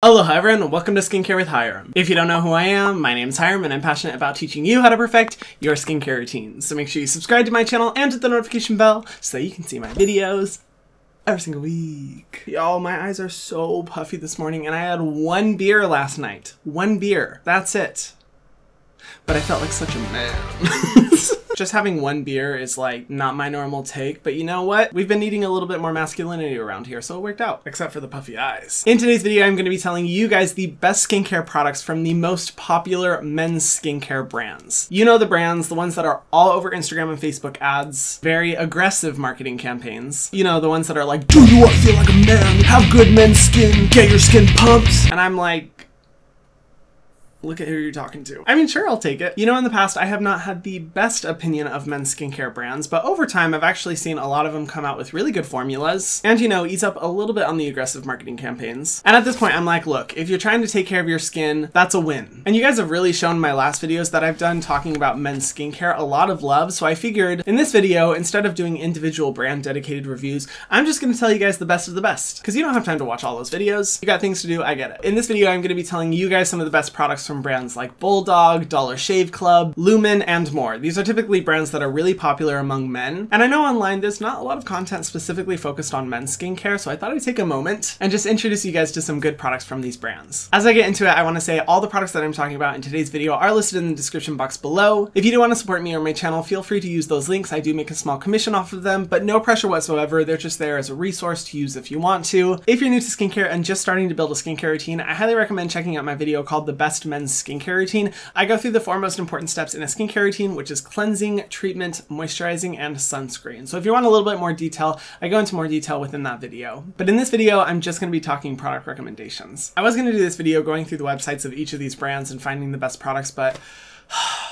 Aloha everyone, and welcome to Skincare with Hiram. If you don't know who I am, my name is Hiram and I'm passionate about teaching you how to perfect your skincare routines. So make sure you subscribe to my channel and hit the notification bell so you can see my videos every single week. Y'all, my eyes are so puffy this morning and I had one beer last night. One beer. That's it but I felt like such a man. Just having one beer is like not my normal take, but you know what? We've been needing a little bit more masculinity around here, so it worked out, except for the puffy eyes. In today's video, I'm gonna be telling you guys the best skincare products from the most popular men's skincare brands. You know the brands, the ones that are all over Instagram and Facebook ads, very aggressive marketing campaigns. You know, the ones that are like, do you want to feel like a man? Have good men's skin, get your skin pumped. And I'm like, Look at who you're talking to. I mean, sure, I'll take it. You know, in the past, I have not had the best opinion of men's skincare brands, but over time, I've actually seen a lot of them come out with really good formulas and, you know, ease up a little bit on the aggressive marketing campaigns. And at this point, I'm like, look, if you're trying to take care of your skin, that's a win. And you guys have really shown my last videos that I've done talking about men's skincare a lot of love, so I figured in this video, instead of doing individual brand dedicated reviews, I'm just gonna tell you guys the best of the best, because you don't have time to watch all those videos. You got things to do, I get it. In this video, I'm gonna be telling you guys some of the best products from brands like Bulldog, Dollar Shave Club, Lumen, and more. These are typically brands that are really popular among men. And I know online there's not a lot of content specifically focused on men's skincare, so I thought I'd take a moment and just introduce you guys to some good products from these brands. As I get into it, I want to say all the products that I'm talking about in today's video are listed in the description box below. If you do want to support me or my channel, feel free to use those links. I do make a small commission off of them, but no pressure whatsoever. They're just there as a resource to use if you want to. If you're new to skincare and just starting to build a skincare routine, I highly recommend checking out my video called The Best Men men's skincare routine, I go through the four most important steps in a skincare routine, which is cleansing, treatment, moisturizing, and sunscreen. So if you want a little bit more detail, I go into more detail within that video. But in this video, I'm just gonna be talking product recommendations. I was gonna do this video going through the websites of each of these brands and finding the best products, but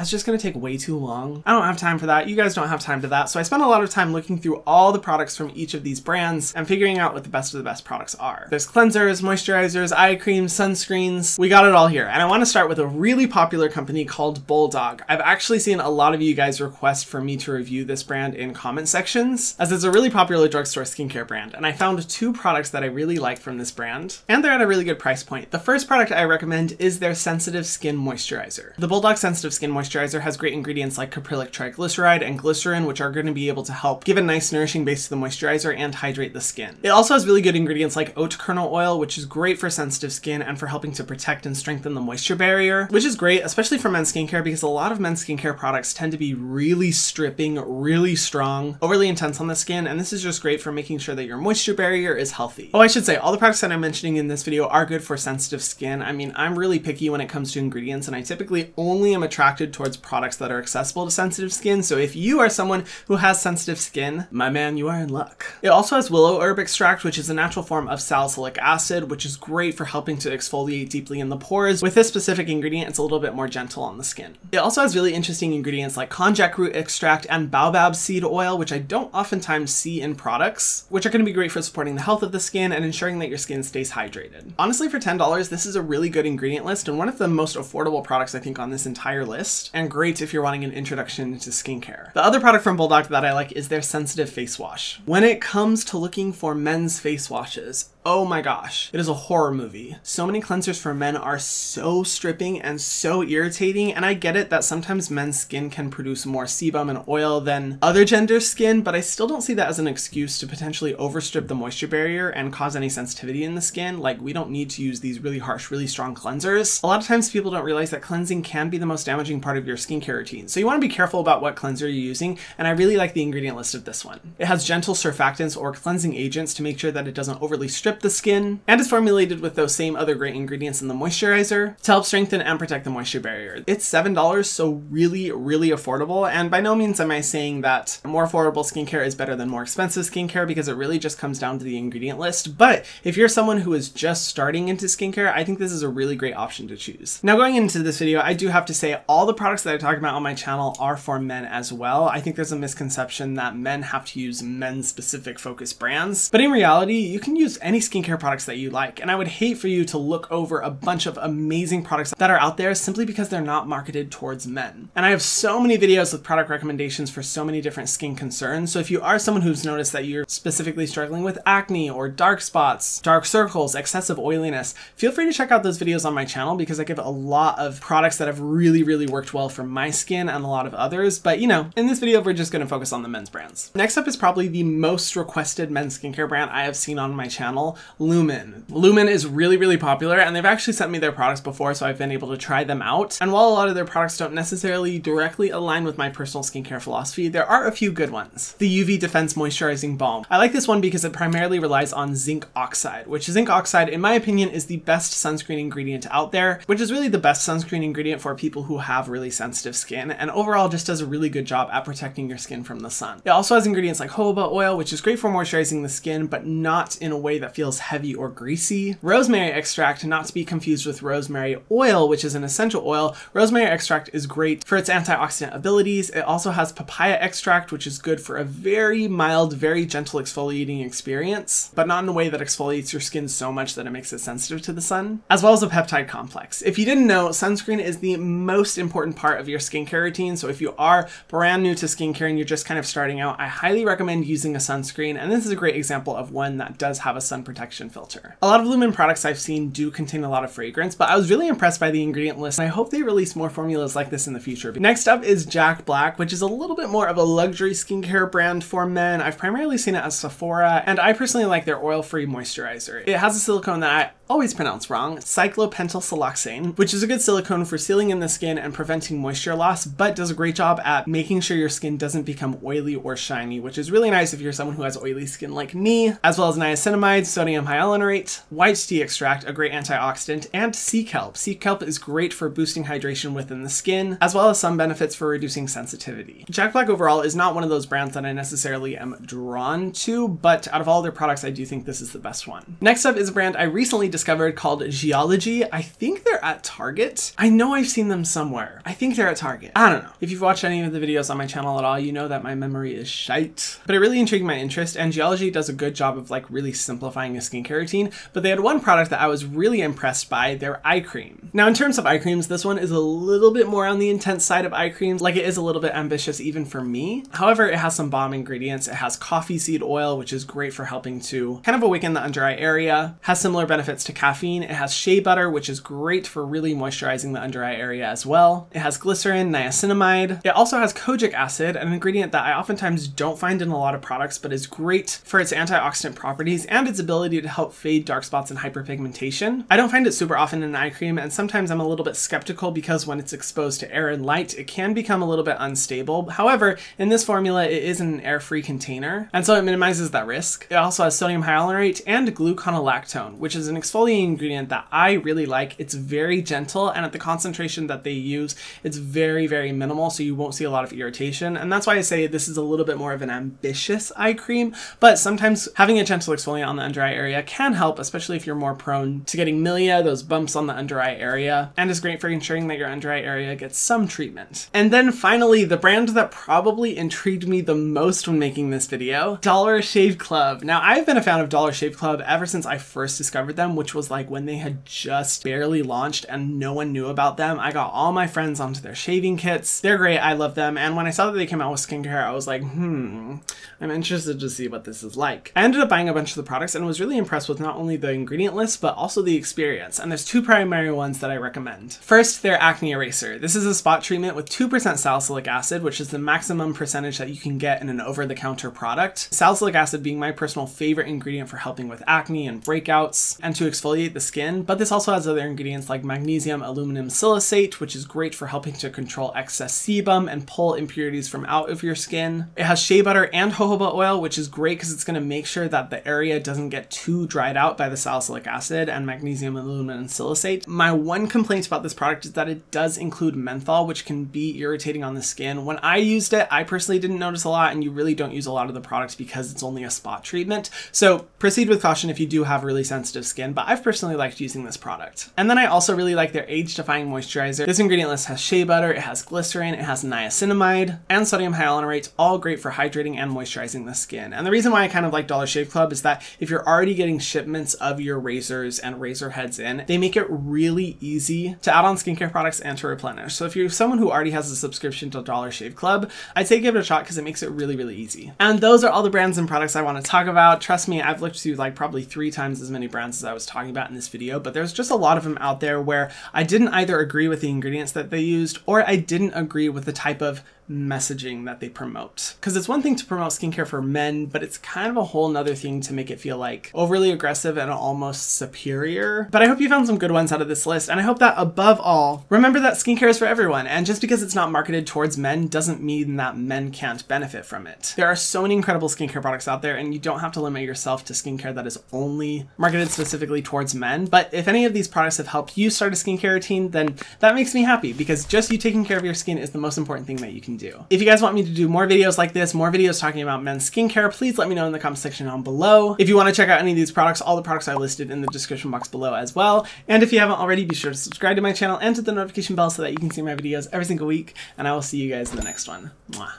That's just gonna take way too long. I don't have time for that. You guys don't have time to that. So I spent a lot of time looking through all the products from each of these brands and figuring out what the best of the best products are. There's cleansers, moisturizers, eye creams, sunscreens. We got it all here. And I wanna start with a really popular company called Bulldog. I've actually seen a lot of you guys request for me to review this brand in comment sections as it's a really popular drugstore skincare brand. And I found two products that I really like from this brand and they're at a really good price point. The first product I recommend is their Sensitive Skin Moisturizer. The Bulldog Sensitive Skin Moisturizer moisturizer has great ingredients like caprylic triglyceride and glycerin, which are going to be able to help give a nice nourishing base to the moisturizer and hydrate the skin. It also has really good ingredients like oat kernel oil, which is great for sensitive skin and for helping to protect and strengthen the moisture barrier, which is great, especially for men's skincare, because a lot of men's skincare products tend to be really stripping, really strong, overly intense on the skin, and this is just great for making sure that your moisture barrier is healthy. Oh, I should say, all the products that I'm mentioning in this video are good for sensitive skin. I mean, I'm really picky when it comes to ingredients, and I typically only am attracted to towards products that are accessible to sensitive skin. So if you are someone who has sensitive skin, my man, you are in luck. It also has willow herb extract, which is a natural form of salicylic acid, which is great for helping to exfoliate deeply in the pores. With this specific ingredient, it's a little bit more gentle on the skin. It also has really interesting ingredients like konjac root extract and baobab seed oil, which I don't oftentimes see in products, which are going to be great for supporting the health of the skin and ensuring that your skin stays hydrated. Honestly, for $10, this is a really good ingredient list and one of the most affordable products I think on this entire list first, and great if you're wanting an introduction to skincare. The other product from Bulldog that I like is their Sensitive Face Wash. When it comes to looking for men's face washes, Oh my gosh, it is a horror movie. So many cleansers for men are so stripping and so irritating, and I get it that sometimes men's skin can produce more sebum and oil than other genders' skin, but I still don't see that as an excuse to potentially overstrip the moisture barrier and cause any sensitivity in the skin. Like, we don't need to use these really harsh, really strong cleansers. A lot of times people don't realize that cleansing can be the most damaging part of your skincare routine, so you wanna be careful about what cleanser you're using, and I really like the ingredient list of this one. It has gentle surfactants or cleansing agents to make sure that it doesn't overly strip strip the skin, and is formulated with those same other great ingredients in the moisturizer to help strengthen and protect the moisture barrier. It's $7, so really, really affordable, and by no means am I saying that more affordable skincare is better than more expensive skincare because it really just comes down to the ingredient list, but if you're someone who is just starting into skincare, I think this is a really great option to choose. Now going into this video, I do have to say all the products that I talk about on my channel are for men as well. I think there's a misconception that men have to use men-specific focus brands, but in reality, you can use any skincare products that you like. And I would hate for you to look over a bunch of amazing products that are out there simply because they're not marketed towards men. And I have so many videos with product recommendations for so many different skin concerns. So if you are someone who's noticed that you're specifically struggling with acne or dark spots, dark circles, excessive oiliness, feel free to check out those videos on my channel because I give a lot of products that have really, really worked well for my skin and a lot of others. But you know, in this video, we're just gonna focus on the men's brands. Next up is probably the most requested men's skincare brand I have seen on my channel Lumen. Lumen is really, really popular and they've actually sent me their products before, so I've been able to try them out. And while a lot of their products don't necessarily directly align with my personal skincare philosophy, there are a few good ones. The UV Defense Moisturizing Balm. I like this one because it primarily relies on zinc oxide, which zinc oxide, in my opinion, is the best sunscreen ingredient out there, which is really the best sunscreen ingredient for people who have really sensitive skin, and overall just does a really good job at protecting your skin from the sun. It also has ingredients like jojoba oil, which is great for moisturizing the skin, but not in a way that feels feels heavy or greasy. Rosemary extract, not to be confused with rosemary oil, which is an essential oil. Rosemary extract is great for its antioxidant abilities. It also has papaya extract, which is good for a very mild, very gentle exfoliating experience, but not in a way that exfoliates your skin so much that it makes it sensitive to the sun, as well as a peptide complex. If you didn't know, sunscreen is the most important part of your skincare routine. So if you are brand new to skincare and you're just kind of starting out, I highly recommend using a sunscreen. And this is a great example of one that does have a sun protection filter. A lot of Lumen products I've seen do contain a lot of fragrance, but I was really impressed by the ingredient list and I hope they release more formulas like this in the future. Next up is Jack Black, which is a little bit more of a luxury skincare brand for men. I've primarily seen it at Sephora, and I personally like their oil-free moisturizer. It has a silicone that I always pronounced wrong, cyclopentylsiloxane, which is a good silicone for sealing in the skin and preventing moisture loss, but does a great job at making sure your skin doesn't become oily or shiny, which is really nice if you're someone who has oily skin like me, as well as niacinamide, sodium hyaluronate, white tea extract, a great antioxidant, and sea kelp. Sea kelp is great for boosting hydration within the skin, as well as some benefits for reducing sensitivity. Jack Black overall is not one of those brands that I necessarily am drawn to, but out of all their products, I do think this is the best one. Next up is a brand I recently discovered discovered called Geology. I think they're at Target. I know I've seen them somewhere. I think they're at Target. I don't know. If you've watched any of the videos on my channel at all, you know that my memory is shite. But it really intrigued my interest and Geology does a good job of like really simplifying a skincare routine, but they had one product that I was really impressed by, their eye cream. Now in terms of eye creams, this one is a little bit more on the intense side of eye creams, like it is a little bit ambitious even for me. However, it has some bomb ingredients. It has coffee seed oil, which is great for helping to kind of awaken the under eye area, has similar benefits to to caffeine. It has shea butter, which is great for really moisturizing the under eye area as well. It has glycerin, niacinamide. It also has kojic acid, an ingredient that I oftentimes don't find in a lot of products, but is great for its antioxidant properties and its ability to help fade dark spots and hyperpigmentation. I don't find it super often in eye cream, and sometimes I'm a little bit skeptical because when it's exposed to air and light, it can become a little bit unstable. However, in this formula, it is in an air-free container, and so it minimizes that risk. It also has sodium hyaluronate and gluconolactone, which is an exfoliant exfoliating ingredient that I really like. It's very gentle and at the concentration that they use, it's very, very minimal. So you won't see a lot of irritation. And that's why I say this is a little bit more of an ambitious eye cream, but sometimes having a gentle exfoliant on the under eye area can help, especially if you're more prone to getting milia, those bumps on the under eye area, and is great for ensuring that your under eye area gets some treatment. And then finally, the brand that probably intrigued me the most when making this video, Dollar Shave Club. Now I've been a fan of Dollar Shave Club ever since I first discovered them which was like when they had just barely launched and no one knew about them. I got all my friends onto their shaving kits. They're great. I love them. And when I saw that they came out with skincare, I was like, hmm, I'm interested to see what this is like. I ended up buying a bunch of the products and was really impressed with not only the ingredient list, but also the experience. And there's two primary ones that I recommend. First, their acne eraser. This is a spot treatment with 2% salicylic acid, which is the maximum percentage that you can get in an over-the-counter product. Salicylic acid being my personal favorite ingredient for helping with acne and breakouts, and to exfoliate the skin, but this also has other ingredients like magnesium aluminum silicate, which is great for helping to control excess sebum and pull impurities from out of your skin. It has shea butter and jojoba oil, which is great because it's going to make sure that the area doesn't get too dried out by the salicylic acid and magnesium aluminum silicate. My one complaint about this product is that it does include menthol, which can be irritating on the skin. When I used it, I personally didn't notice a lot, and you really don't use a lot of the products because it's only a spot treatment. So proceed with caution if you do have really sensitive skin, but I've personally liked using this product. And then I also really like their age-defying moisturizer. This ingredient list has shea butter, it has glycerin, it has niacinamide, and sodium hyaluronate, all great for hydrating and moisturizing the skin. And the reason why I kind of like Dollar Shave Club is that if you're already getting shipments of your razors and razor heads in, they make it really easy to add on skincare products and to replenish. So if you're someone who already has a subscription to Dollar Shave Club, I'd say give it a shot because it makes it really, really easy. And those are all the brands and products I want to talk about. Trust me, I've looked through like probably three times as many brands as I was talking about in this video, but there's just a lot of them out there where I didn't either agree with the ingredients that they used or I didn't agree with the type of messaging that they promote. Because it's one thing to promote skincare for men, but it's kind of a whole nother thing to make it feel like overly aggressive and almost superior. But I hope you found some good ones out of this list, and I hope that above all, remember that skincare is for everyone, and just because it's not marketed towards men doesn't mean that men can't benefit from it. There are so many incredible skincare products out there, and you don't have to limit yourself to skincare that is only marketed specifically towards men. But if any of these products have helped you start a skincare routine, then that makes me happy because just you taking care of your skin is the most important thing that you can do. If you guys want me to do more videos like this, more videos talking about men's skincare, please let me know in the comment section down below. If you want to check out any of these products, all the products I listed in the description box below as well. And if you haven't already, be sure to subscribe to my channel and to the notification bell so that you can see my videos every single week. And I will see you guys in the next one. Mwah.